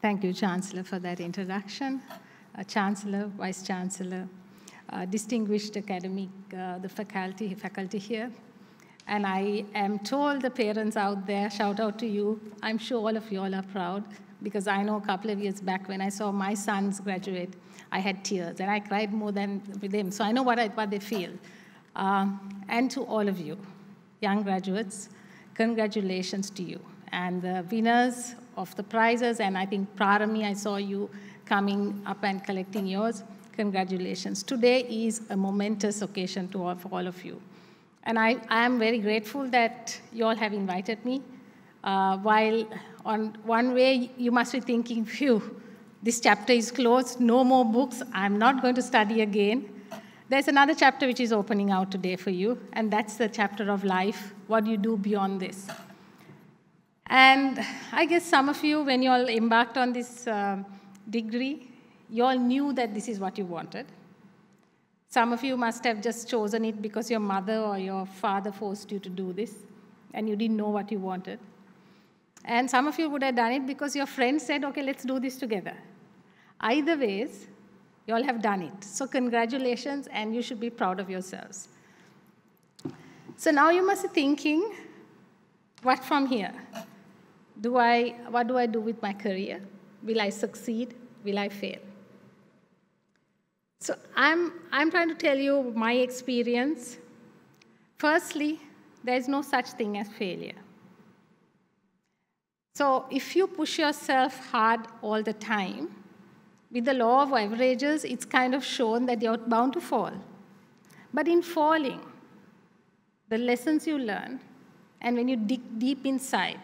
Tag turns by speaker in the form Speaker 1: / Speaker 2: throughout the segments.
Speaker 1: Thank you, Chancellor, for that introduction. Uh, Chancellor, Vice Chancellor, uh, distinguished academic, uh, the faculty, faculty here. And I am told the parents out there, shout out to you. I'm sure all of you all are proud because I know a couple of years back when I saw my sons graduate, I had tears and I cried more than with them. So I know what, I, what they feel. Um, and to all of you, young graduates, congratulations to you. And the winners of the prizes. And I think Prarami, I saw you coming up and collecting yours. Congratulations. Today is a momentous occasion to all, for all of you. And I, I am very grateful that you all have invited me. Uh, while on one way you must be thinking, phew, this chapter is closed, no more books, I'm not going to study again. There's another chapter which is opening out today for you, and that's the chapter of life, what do you do beyond this. And I guess some of you, when you all embarked on this uh, degree, you all knew that this is what you wanted. Some of you must have just chosen it because your mother or your father forced you to do this, and you didn't know what you wanted. And some of you would have done it because your friend said, okay, let's do this together. Either ways, you all have done it. So, congratulations, and you should be proud of yourselves. So, now you must be thinking, what from here? do I, what do I do with my career? Will I succeed? Will I fail? So I'm, I'm trying to tell you my experience. Firstly, there is no such thing as failure. So if you push yourself hard all the time, with the law of averages, it's kind of shown that you're bound to fall. But in falling, the lessons you learn, and when you dig deep inside,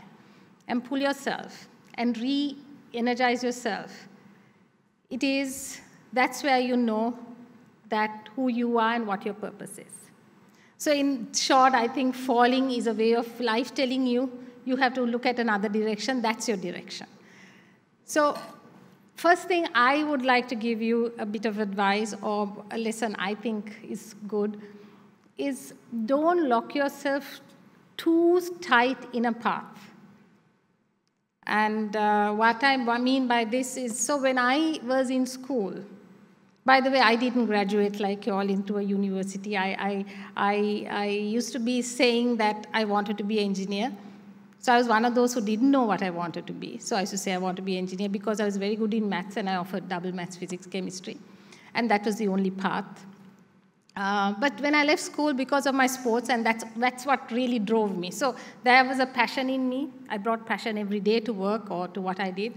Speaker 1: and pull yourself and re energize yourself. It is, that's where you know that who you are and what your purpose is. So, in short, I think falling is a way of life telling you you have to look at another direction, that's your direction. So, first thing I would like to give you a bit of advice or a lesson I think is good is don't lock yourself too tight in a path and uh, what I mean by this is so when I was in school, by the way, I didn't graduate like you all into a university. I, I, I, I used to be saying that I wanted to be an engineer. So I was one of those who didn't know what I wanted to be. So I used to say I want to be an engineer because I was very good in maths and I offered double maths, physics, chemistry. And that was the only path. Uh, but when I left school because of my sports, and that's, that's what really drove me. So there was a passion in me. I brought passion every day to work or to what I did.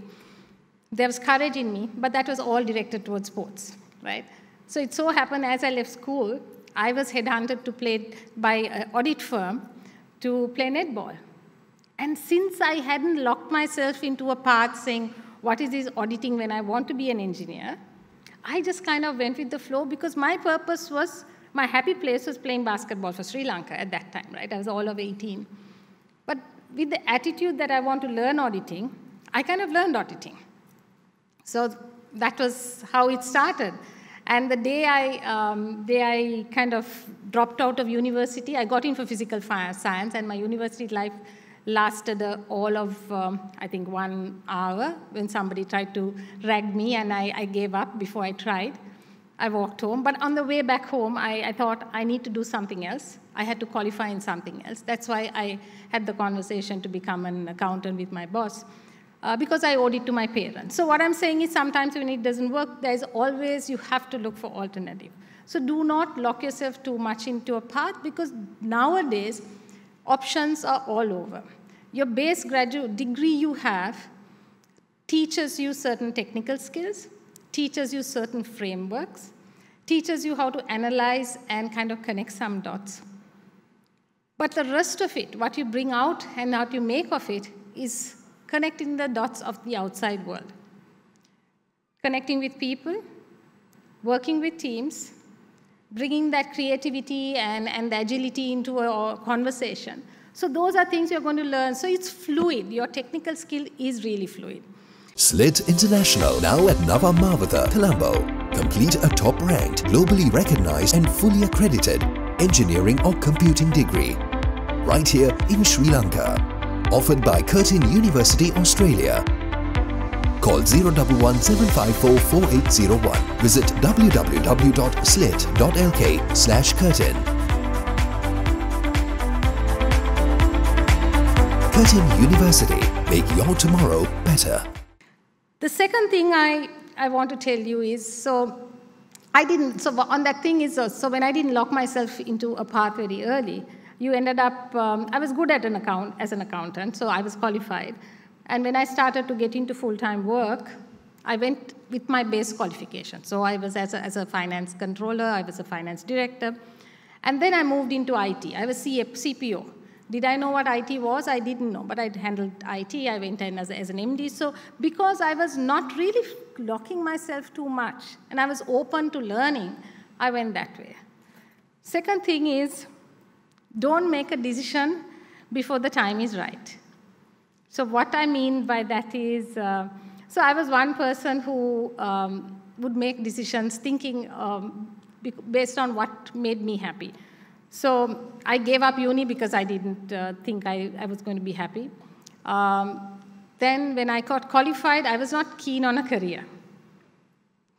Speaker 1: There was courage in me, but that was all directed towards sports, right? So it so happened as I left school, I was headhunted to play by an audit firm to play netball. And since I hadn't locked myself into a path saying, what is this auditing when I want to be an engineer, I just kind of went with the flow because my purpose was, my happy place was playing basketball for Sri Lanka at that time, right? I was all of 18. But with the attitude that I want to learn auditing, I kind of learned auditing. So that was how it started. And the day I, um, day I kind of dropped out of university, I got in for physical science, and my university life lasted uh, all of, um, I think, one hour when somebody tried to rag me, and I, I, gave up before I tried. I walked home. But on the way back home, I, I thought, I need to do something else. I had to qualify in something else. That's why I had the conversation to become an accountant with my boss. Uh, because I owed it to my parents. So what I'm saying is sometimes when it doesn't work, there's always you have to look for alternative. So do not lock yourself too much into a path because nowadays options are all over. Your base graduate degree you have teaches you certain technical skills, teaches you certain frameworks, teaches you how to analyze and kind of connect some dots. But the rest of it, what you bring out and what you make of it, is connecting the dots of the outside world. Connecting with people, working with teams, bringing that creativity and, and the agility into a conversation so those are things you're going to learn. So it's fluid. Your technical skill is really fluid. Slit International, now at Nava Marvatha, Colombo. Complete a top-ranked, globally recognized and fully accredited engineering or computing degree. Right here in Sri Lanka. Offered by Curtin University, Australia. Call 011 Visit www.slit.lk slash curtin. Curtin University. Make your tomorrow better. The second thing I, I want to tell you is so I didn't, so on that thing is uh, so when I didn't lock myself into a path very early, you ended up, um, I was good at an account, as an accountant, so I was qualified. And when I started to get into full time work, I went with my base qualification. So I was as a, as a finance controller, I was a finance director. And then I moved into IT. I was CPO, did I know what IT was? I didn't know, but I handled IT. I went in as, as an MD. So because I was not really locking myself too much and I was open to learning, I went that way. Second thing is, don't make a decision before the time is right. So what I mean by that is, uh, so I was one person who um, would make decisions thinking um, based on what made me happy. So I gave up uni because I didn't uh, think I, I was going to be happy. Um, then when I got qualified, I was not keen on a career.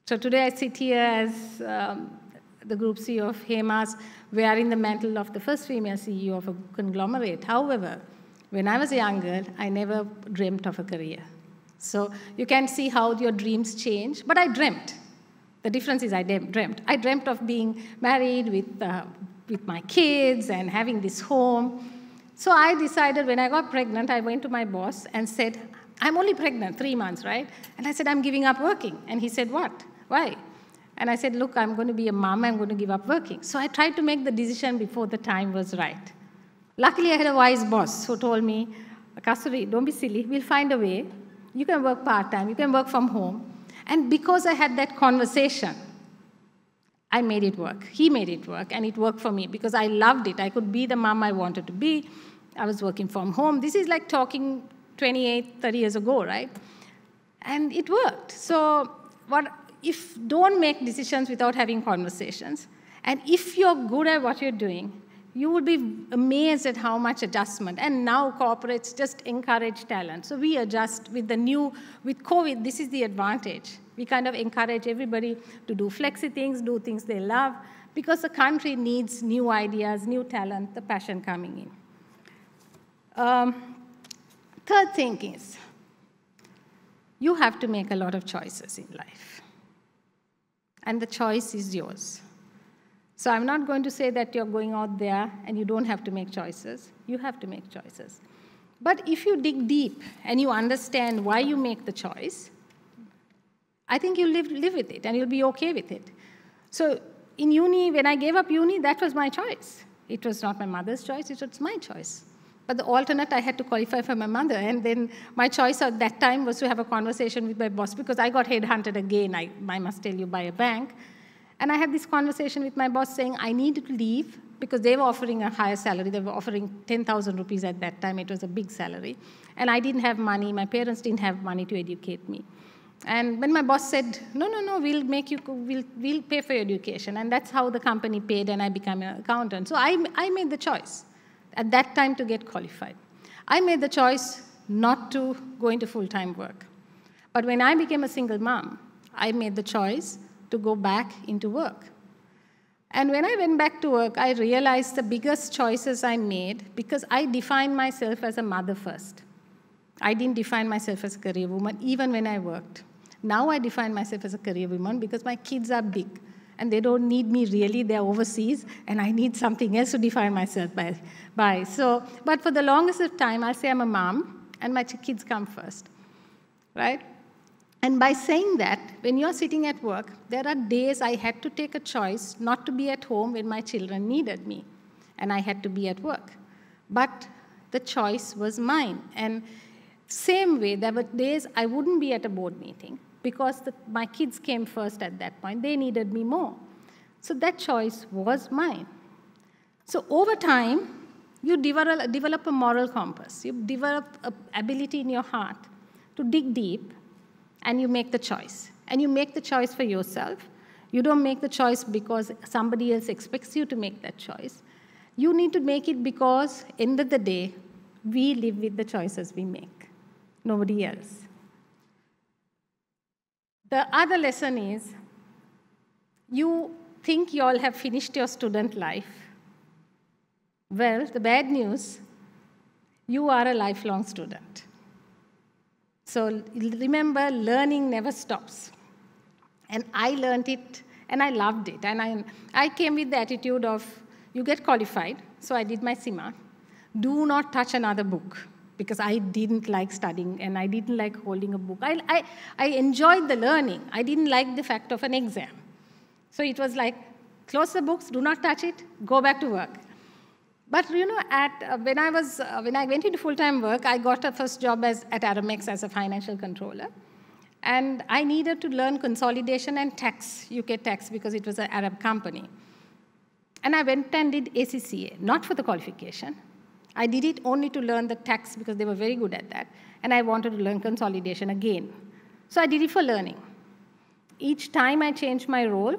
Speaker 1: So today I sit here as um, the group CEO of HEMAS, wearing the mantle of the first female CEO of a conglomerate. However, when I was a young girl, I never dreamt of a career. So you can see how your dreams change, but I dreamt. The difference is I dreamt. I dreamt of being married with uh, with my kids and having this home. So I decided when I got pregnant, I went to my boss and said, I'm only pregnant, three months, right? And I said, I'm giving up working. And he said, What? Why? And I said, Look, I'm going to be a mom, I'm going to give up working. So I tried to make the decision before the time was right. Luckily, I had a wise boss who told me, Kasuri, don't be silly, we'll find a way. You can work part time, you can work from home. And because I had that conversation, I made it work. He made it work, and it worked for me because I loved it. I could be the mom I wanted to be. I was working from home. This is like talking 28, 30 years ago, right? And it worked. So, what if don't make decisions without having conversations? And if you're good at what you're doing, you would be amazed at how much adjustment. And now corporates just encourage talent. So we adjust with the new, with COVID, this is the advantage. We kind of encourage everybody to do flexi things, do things they love, because the country needs new ideas, new talent, the passion coming in. Um, third thing is, you have to make a lot of choices in life. And the choice is yours. So I'm not going to say that you're going out there and you don't have to make choices. You have to make choices. But if you dig deep and you understand why you make the choice, I think you'll live, live with it and you'll be okay with it. So in uni, when I gave up uni, that was my choice. It was not my mother's choice, it was my choice. But the alternate, I had to qualify for my mother. And then my choice at that time was to have a conversation with my boss because I got headhunted again, I, I must tell you, by a bank and I had this conversation with my boss saying, I need to leave because they were offering a higher salary. They were offering 10,000 rupees at that time. It was a big salary. And I didn't have money. My parents didn't have money to educate me. And when my boss said, no, no, no, we'll make you, we'll, we'll pay for your education. And that's how the company paid and I became an accountant. So I, I made the choice at that time to get qualified. I made the choice not to go into full-time work. But when I became a single mom, I made the choice to go back into work. And when I went back to work, I realized the biggest choices I made because I defined myself as a mother first. I didn't define myself as a career woman even when I worked. Now I define myself as a career woman because my kids are big and they don't need me really, they're overseas, and I need something else to define myself by. by. So, but for the longest of time, I'll say I'm a mom and my kids come first, right? And by saying that, when you're sitting at work, there are days I had to take a choice not to be at home when my children needed me, and I had to be at work. But the choice was mine. And same way, there were days I wouldn't be at a board meeting because the, my kids came first at that point. They needed me more. So that choice was mine. So over time, you develop, develop a moral compass. You develop an ability in your heart to dig deep and you make the choice. And you make the choice for yourself. You don't make the choice because somebody else expects you to make that choice. You need to make it because, end of the day, we live with the choices we make, nobody else. The other lesson is you think you all have finished your student life. Well, the bad news you are a lifelong student. So remember, learning never stops. And I learned it, and I loved it. And I, I came with the attitude of, you get qualified, so I did my SIMA. Do not touch another book, because I didn't like studying, and I didn't like holding a book. I, I, I enjoyed the learning. I didn't like the fact of an exam. So it was like, close the books, do not touch it, go back to work. But you know, at, uh, when, I was, uh, when I went into full-time work, I got a first job as, at Aramex as a financial controller. And I needed to learn consolidation and tax, UK tax, because it was an Arab company. And I went and did ACCA, not for the qualification. I did it only to learn the tax because they were very good at that. And I wanted to learn consolidation again. So I did it for learning. Each time I changed my role,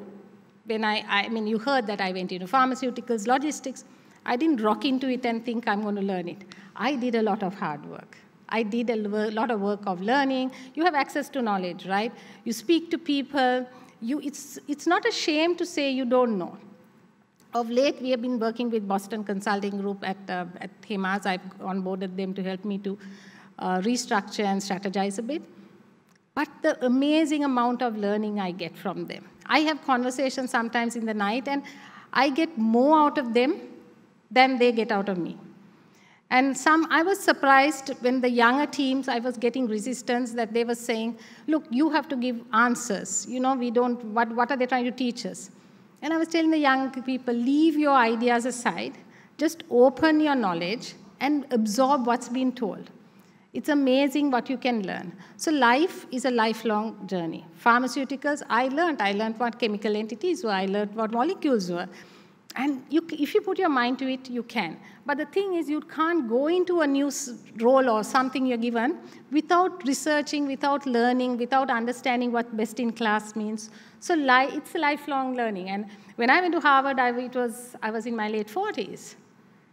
Speaker 1: when I, I mean, you heard that I went into pharmaceuticals, logistics, I didn't rock into it and think I'm going to learn it. I did a lot of hard work. I did a lot of work of learning. You have access to knowledge, right? You speak to people. You, it's, it's not a shame to say you don't know. Of late, we have been working with Boston Consulting Group at, uh, at HEMAS. I've onboarded them to help me to uh, restructure and strategize a bit. But the amazing amount of learning I get from them. I have conversations sometimes in the night, and I get more out of them then they get out of me. And some, I was surprised when the younger teams, I was getting resistance that they were saying, look, you have to give answers. You know, we don't, what, what are they trying to teach us? And I was telling the young people, leave your ideas aside, just open your knowledge and absorb what's been told. It's amazing what you can learn. So life is a lifelong journey. Pharmaceuticals, I learned. I learned what chemical entities were. I learned what molecules were. And you, if you put your mind to it, you can. But the thing is, you can't go into a new role or something you're given without researching, without learning, without understanding what best in class means. So li- it's lifelong learning. And when I went to Harvard, I, it was, I was in my late 40s.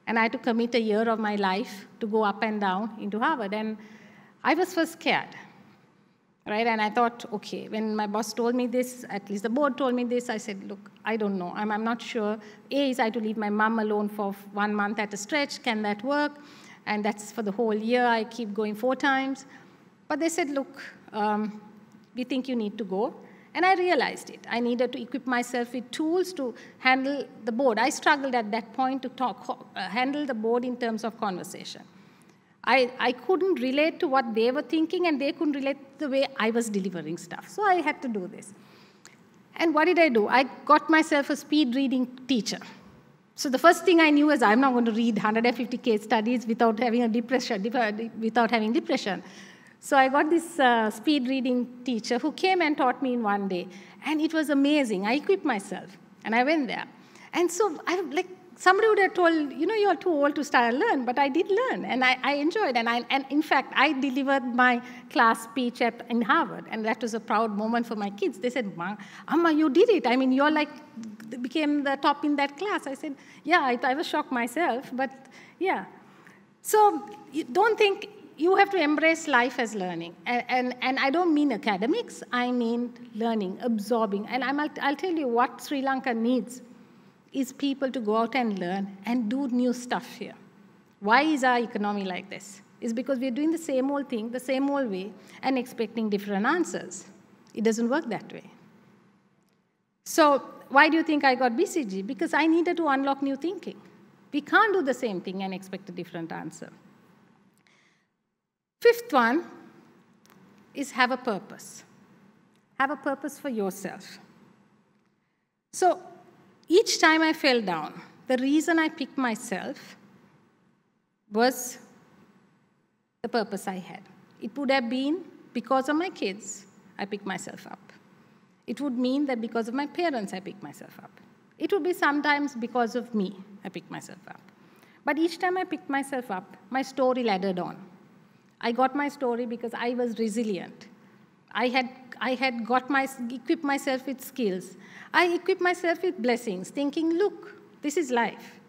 Speaker 1: And I had to commit a year of my life to go up and down into Harvard. And I was first scared right? And I thought, okay, when my boss told me this, at least the board told me this, I said, look, I don't know. I'm, I'm not sure. A, is I to leave my mom alone for one month at a stretch. Can that work? And that's for the whole year. I keep going four times. But they said, look, um, we think you need to go. And I realized it. I needed to equip myself with tools to handle the board. I struggled at that point to talk, uh, handle the board in terms of conversation. I, I couldn't relate to what they were thinking and they couldn't relate to the way I was delivering stuff. So I had to do this. And what did I do? I got myself a speed reading teacher. So the first thing I knew is I'm not going to read 150 case studies without having a depression, without having depression. So I got this uh, speed reading teacher who came and taught me in one day. And it was amazing. I equipped myself and I went there. And so I like somebody would have told, you know, you're too old to start and learn, but I did learn, and I, I enjoyed. And, I, and in fact, I delivered my class speech at, in Harvard, and that was a proud moment for my kids. They said, Ma, Amma, you did it. I mean, you're like, became the top in that class. I said, yeah, I, I was shocked myself, but yeah. So don't think you have to embrace life as learning. And, and, and, I don't mean academics, I mean learning, absorbing. And i will tell you what Sri Lanka needs is people to go out and learn and do new stuff here. Why is our economy like this? It's because we're doing the same old thing, the same old way, and expecting different answers. It doesn't work that way. So, why do you think I got BCG? Because I needed to unlock new thinking. We can't do the same thing and expect a different answer. Fifth one is have a purpose. Have a purpose for yourself. So, each time I fell down, the reason I picked myself was the purpose I had. It would have been because of my kids, I picked myself up. It would mean that because of my parents, I picked myself up. It would be sometimes because of me, I picked myself up. But each time I picked myself up, my story laddered on. I got my story because I was resilient. I had I had got my, equipped myself with skills. I equipped myself with blessings, thinking, look, this is life.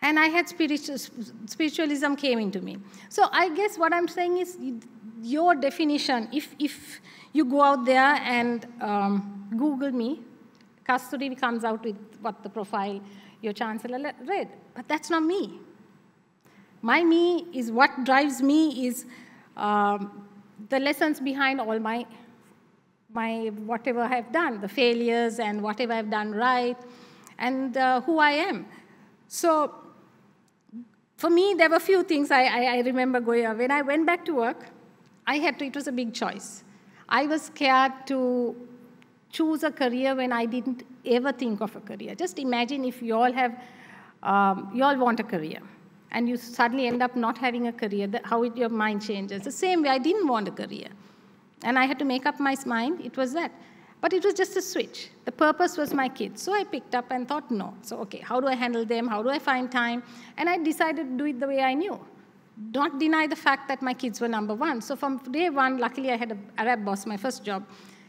Speaker 1: And I had spiritual, spiritualism came into me. So I guess what I'm saying is your definition, if, if you go out there and um, Google me, Kasturi comes out with what the profile your chancellor read. But that's not me. My me is what drives me is um, the lessons behind all my my whatever I've done, the failures and whatever I've done right, and uh, who I am. So for me, there were few things I, I, I remember going on. When I went back to work, I had to, it was a big choice. I was scared to choose a career when I didn't ever think of a career. Just imagine if you all have, um, you all want a career and you suddenly end up not having a career, how it, your mind changes. The same way I didn't want a career. And I had to make up my mind, it was that. But it was just a switch. The purpose was my kids. So I picked up and thought, no. So, okay, how do I handle them? How do I find time? And I decided to do it the way I knew. Not deny the fact that my kids were number one. So from day one, luckily I had an Arab boss, my first job.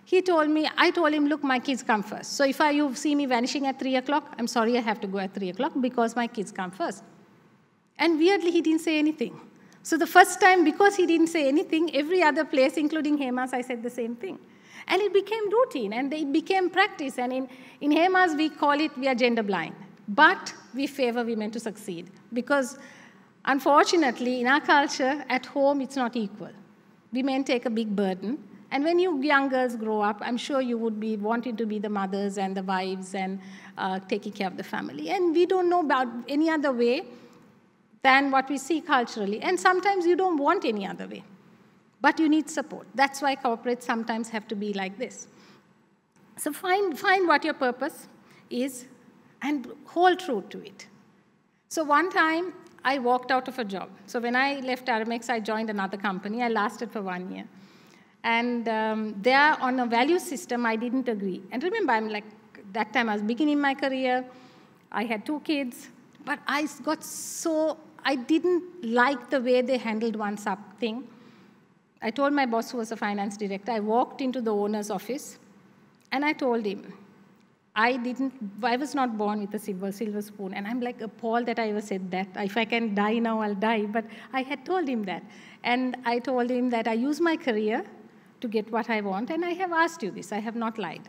Speaker 1: He told me, I told him, look, my kids come first. So if I, you see me vanishing at 3 o'clock, I'm sorry I have to go at 3 o'clock because my kids come first. And weirdly, he didn't say anything. So the first time, because he didn't say anything, every other place, including Hemas, I said the same thing. And it became routine and it became practice. And in, in Hemas, we call it we are gender blind. But we favor women to succeed because, unfortunately, in our culture, at home, it's not equal. Women take a big burden. And when you young girls grow up, I'm sure you would be wanting to be the mothers and the wives and uh, taking care of the family. And we don't know about any other way than what we see culturally. And sometimes you don't want any other way, but you need support. That's why corporates sometimes have to be like this. So find, find what your purpose is and hold true to it. So one time, I walked out of a job. So when I left Aramex, I joined another company. I lasted for one year. And um, there, on a value system, I didn't agree. And remember, I'm like, that time I was beginning my career. I had two kids. But I got so I didn't like the way they handled one sub thing. I told my boss, who was a finance director, I walked into the owner's office and I told him, I didn't, I was not born with a silver, silver spoon. And I'm like appalled that I ever said that. If I can die now, I'll die. But I had told him that. And I told him that I use my career to get what I want. And I have asked you this, I have not lied.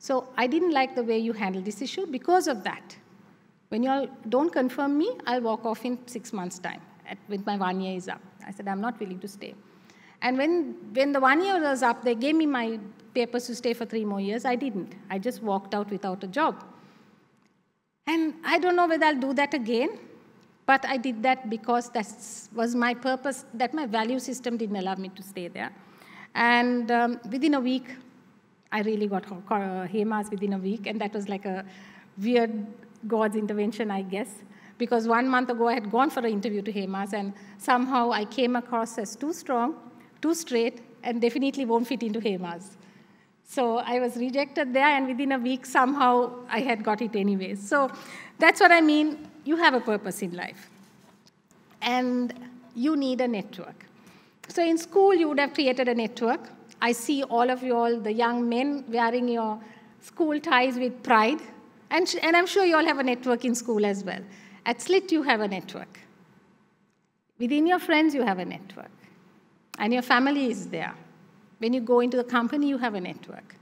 Speaker 1: So I didn't like the way you handled this issue because of that. When you all don't confirm me, I'll walk off in six months' time at, with my one year is up. I said, I'm not willing to stay. And when, when the one year was up, they gave me my papers to stay for three more years. I didn't. I just walked out without a job. And I don't know whether I'll do that again, but I did that because that was my purpose, that my value system didn't allow me to stay there. And um, within a week, I really got uh, HEMAs within a week, and that was like a weird God's intervention, I guess, because one month ago I had gone for an interview to Hamas, and somehow I came across as too strong, too straight, and definitely won't fit into Hamas. So I was rejected there, and within a week, somehow I had got it anyway. So that's what I mean. You have a purpose in life, and you need a network. So in school, you would have created a network. I see all of you all, the young men, wearing your school ties with pride and, and I'm sure you all have a network in school as well. At SLIT, you have a network. Within your friends, you have a network. And your family is there. When you go into the company, you have a network.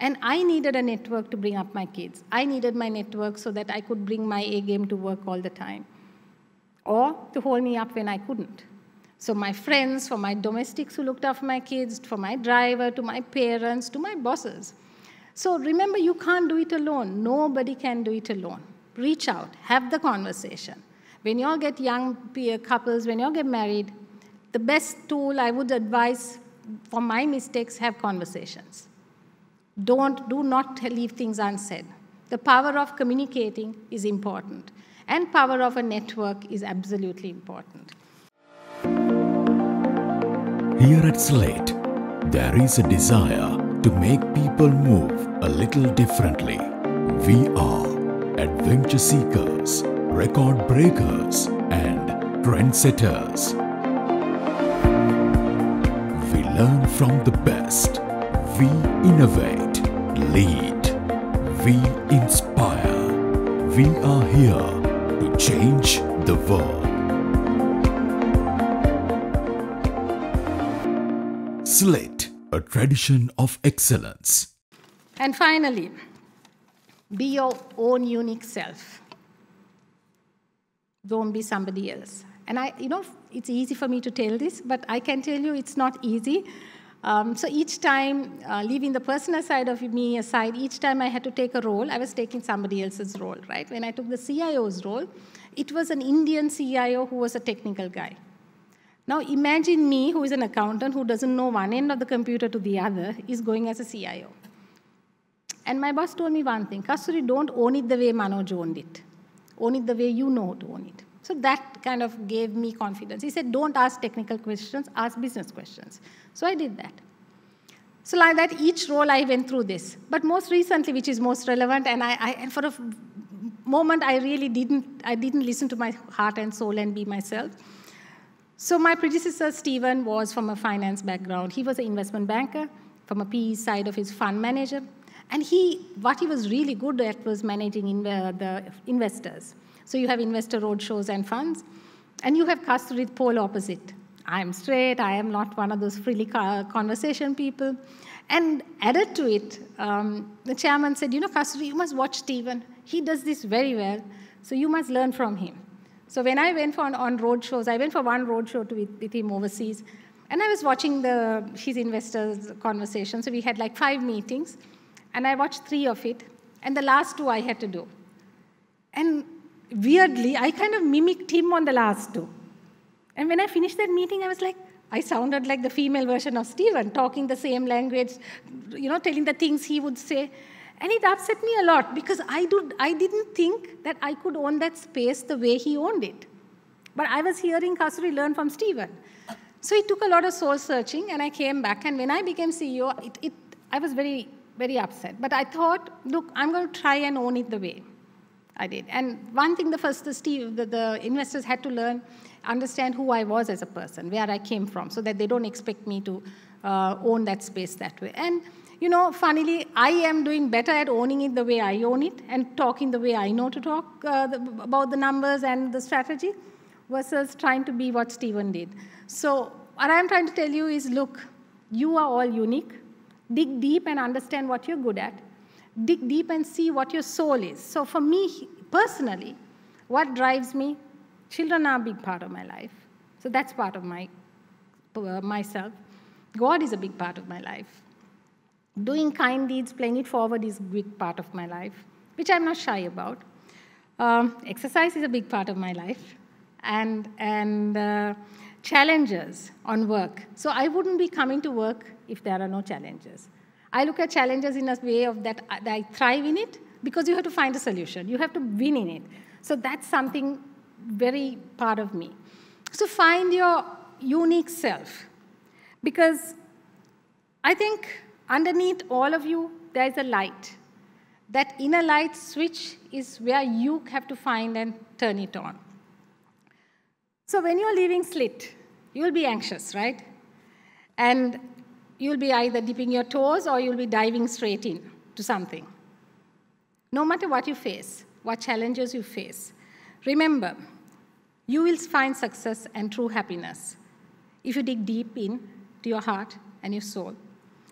Speaker 1: And I needed a network to bring up my kids. I needed my network so that I could bring my A game to work all the time or to hold me up when I couldn't. So, my friends, for my domestics who looked after my kids, for my driver, to my parents, to my bosses. So remember, you can't do it alone. Nobody can do it alone. Reach out, have the conversation. When you all get young peer couples, when you all get married, the best tool I would advise for my mistakes have conversations. Don't, do not leave things unsaid. The power of communicating is important, and power of a network is absolutely important. Here at Slate, there is a desire to make people move a little differently. We are adventure seekers, record breakers and trendsetters. We learn from the best. We innovate, lead, we inspire. We are here to change the world. Slit a tradition of excellence. And finally, be your own unique self. Don't be somebody else. And I, you know, it's easy for me to tell this, but I can tell you it's not easy. Um, so each time, uh, leaving the personal side of me aside, each time I had to take a role, I was taking somebody else's role, right? When I took the CIO's role, it was an Indian CIO who was a technical guy. Now imagine me, who is an accountant who doesn't know one end of the computer to the other, is going as a CIO. And my boss told me one thing, Kasturi, don't own it the way Manoj owned it. Own it the way you know to own it. So that kind of gave me confidence. He said, don't ask technical questions, ask business questions. So I did that. So like that, each role I went through this. But most recently, which is most relevant, and, I, I, and for a moment I really didn't, I didn't listen to my heart and soul and be myself, so my predecessor, Stephen, was from a finance background. He was an investment banker from a PE side of his fund manager. And he, what he was really good at was managing uh, the investors. So you have investor roadshows and funds, and you have the polar opposite. I'm straight, I am not one of those freely conversation people. And added to it, um, the chairman said, you know, Kasturi, you must watch Stephen. He does this very well, so you must learn from him. So when I went for on, on road shows, I went for one road show to, with, with him overseas, and I was watching the his investors conversation. So we had like five meetings, and I watched three of it, and the last two I had to do. And weirdly, I kind of mimicked him on the last two. And when I finished that meeting, I was like, I sounded like the female version of Stephen, talking the same language, you know, telling the things he would say. And it upset me a lot because I, do, I didn't think that I could own that space the way he owned it. But I was hearing Kasuri learn from Stephen. So it took a lot of soul searching and I came back. And when I became CEO, it, it, I was very, very upset. But I thought, look, I'm going to try and own it the way I did. And one thing the first, the, Steve, the, the investors had to learn, understand who I was as a person, where I came from, so that they don't expect me to uh, own that space that way. And you know, funnily, I am doing better at owning it the way I own it and talking the way I know to talk uh, the, about the numbers and the strategy versus trying to be what Stephen did. So, what I'm trying to tell you is look, you are all unique. Dig deep and understand what you're good at. Dig deep and see what your soul is. So, for me personally, what drives me? Children are a big part of my life. So, that's part of my, uh, myself. God is a big part of my life doing kind deeds, playing it forward is a big part of my life, which I'm not shy about. Um, exercise is a big part of my life, and, and uh, challenges on work. So I wouldn't be coming to work if there are no challenges. I look at challenges in a way of that, that I thrive in it because you have to find a solution. You have to win in it. So that's something very part of me. So find your unique self because I think Underneath all of you, there is a light. That inner light switch is where you have to find and turn it on. So when you're leaving slit, you'll be anxious, right? And you'll be either dipping your toes or you'll be diving straight in to something. No matter what you face, what challenges you face, remember, you will find success and true happiness if you dig deep into your heart and your soul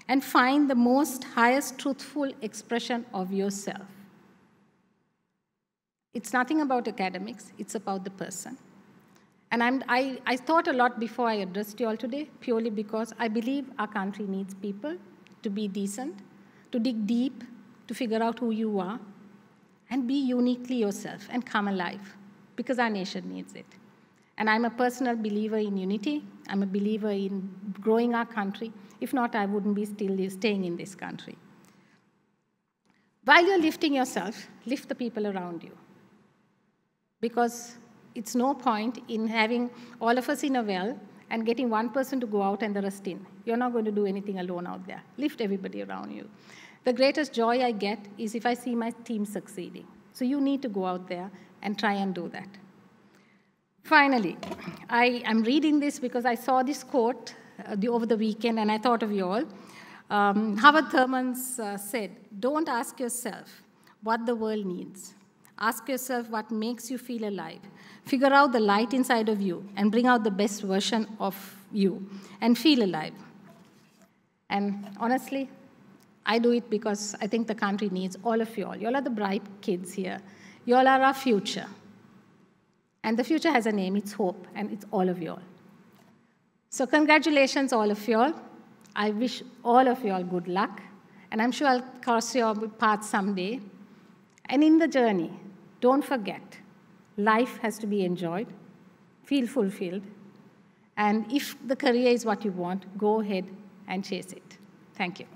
Speaker 1: and find the most highest truthful expression of yourself. It's nothing about academics, it's about the person. And I, I thought a lot before I addressed you all today, purely because I believe our country needs people to be decent, to dig deep, to figure out who you are, and be uniquely yourself and come alive, because our nation needs it. And I'm a personal believer in unity. I'm a believer in growing our country. If not, I wouldn't be still staying in this country. While you're lifting yourself, lift the people around you. Because it's no point in having all of us in a well and getting one person to go out and the rest in. You're not going to do anything alone out there. Lift everybody around you. The greatest joy I get is if I see my team succeeding. So you need to go out there and try and do that. Finally, I am reading this because I saw this quote uh, the, over the weekend and I thought of you all. Um, Howard Thurman uh, said, Don't ask yourself what the world needs. Ask yourself what makes you feel alive. Figure out the light inside of you and bring out the best version of you and feel alive. And honestly, I do it because I think the country needs all of you all. You all are the bright kids here. You all are our future. And the future has a name, it's hope, and it's all of y'all. So congratulations, all of y'all. I wish all of y'all good luck, and I'm sure I'll cross your path someday. And in the journey, don't forget, life has to be enjoyed, feel fulfilled, and if the career is what you want, go ahead and chase it. Thank you.